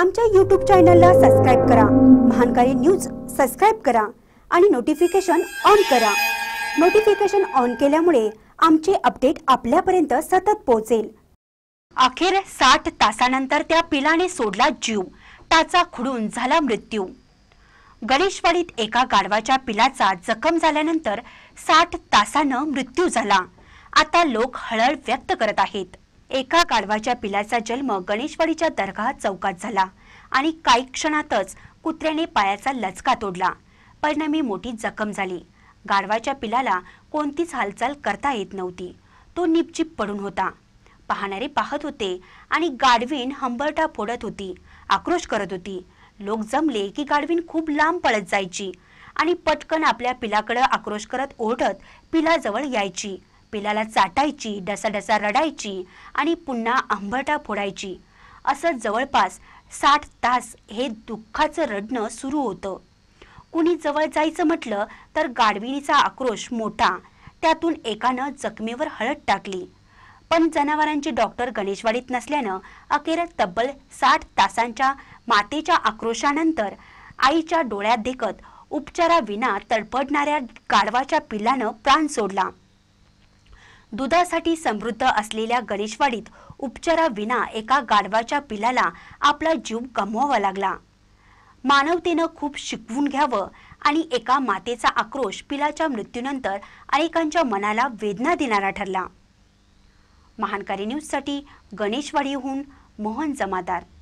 आमच्या यूट्यूब चॅनलला सबस्क्राईब करा महानकारी न्यूज सबस्क्राईब करा आणि नोटिफिकेशन ऑन करा नोटिफिकेशन ऑन केल्यामुळे आमचे अपडेट आपल्यापर्यंत सतत पोहोचेल अखेर साठ तासानंतर त्या पिलाने सोडला जीव टाचा खुडून झाला मृत्यू गणेशवाडीत एका गाढवाच्या पिलाचा जखम झाल्यानंतर साठ तासानं मृत्यू झाला आता लोक हळहळ व्यक्त करत आहेत एका गाढवाच्या पिलाचा जन्म गणेशवाडीच्या दर्गा चौकात झाला आणि काही क्षणातच कुत्र्याने पायाचा लचका तोडला परिणामी मोठी जखम झाली गाढवाच्या पिलाला कोणतीच हालचाल करता येत नव्हती तो निपचिप पडून होता पाहणारे पाहत होते आणि गाडवीन हंबरटा फोडत होती आक्रोश करत होती लोक जमले की गाडवीन खूप लांब पळत जायची आणि पटकन आपल्या पिलाकडे आक्रोश करत ओढत पिलाजवळ यायची पिलाला चाटायची डसाडसा रडायची आणि पुन्हा आंबटा फोडायची असं जवळपास साठ तास हे दुःखाचं रडणं सुरू होतं कुणी जवळ जायचं म्हटलं तर गाडविणीचा आक्रोश मोठा त्यातून एकानं जखमेवर हळद टाकली पण जनावरांचे डॉक्टर गणेशवाडीत नसल्यानं अखेर तब्बल साठ तासांच्या मातेच्या आक्रोशानंतर आईच्या डोळ्यात देखत उपचाराविना तडपडणाऱ्या गाढवाच्या पिल्लानं प्राण सोडला दुधासाठी समृद्ध असलेल्या गणेशवाडीत उपचाराविना एका गाढवाच्या पिलाला आपला जीव गमवावा लागला मानवतेनं खूप शिकवून घ्यावं आणि एका मातेचा आक्रोश पिलाच्या मृत्यूनंतर अनेकांच्या मनाला वेदना देणारा ठरला महानकारी न्यूजसाठी गणेशवाडीहून मोहन जमादार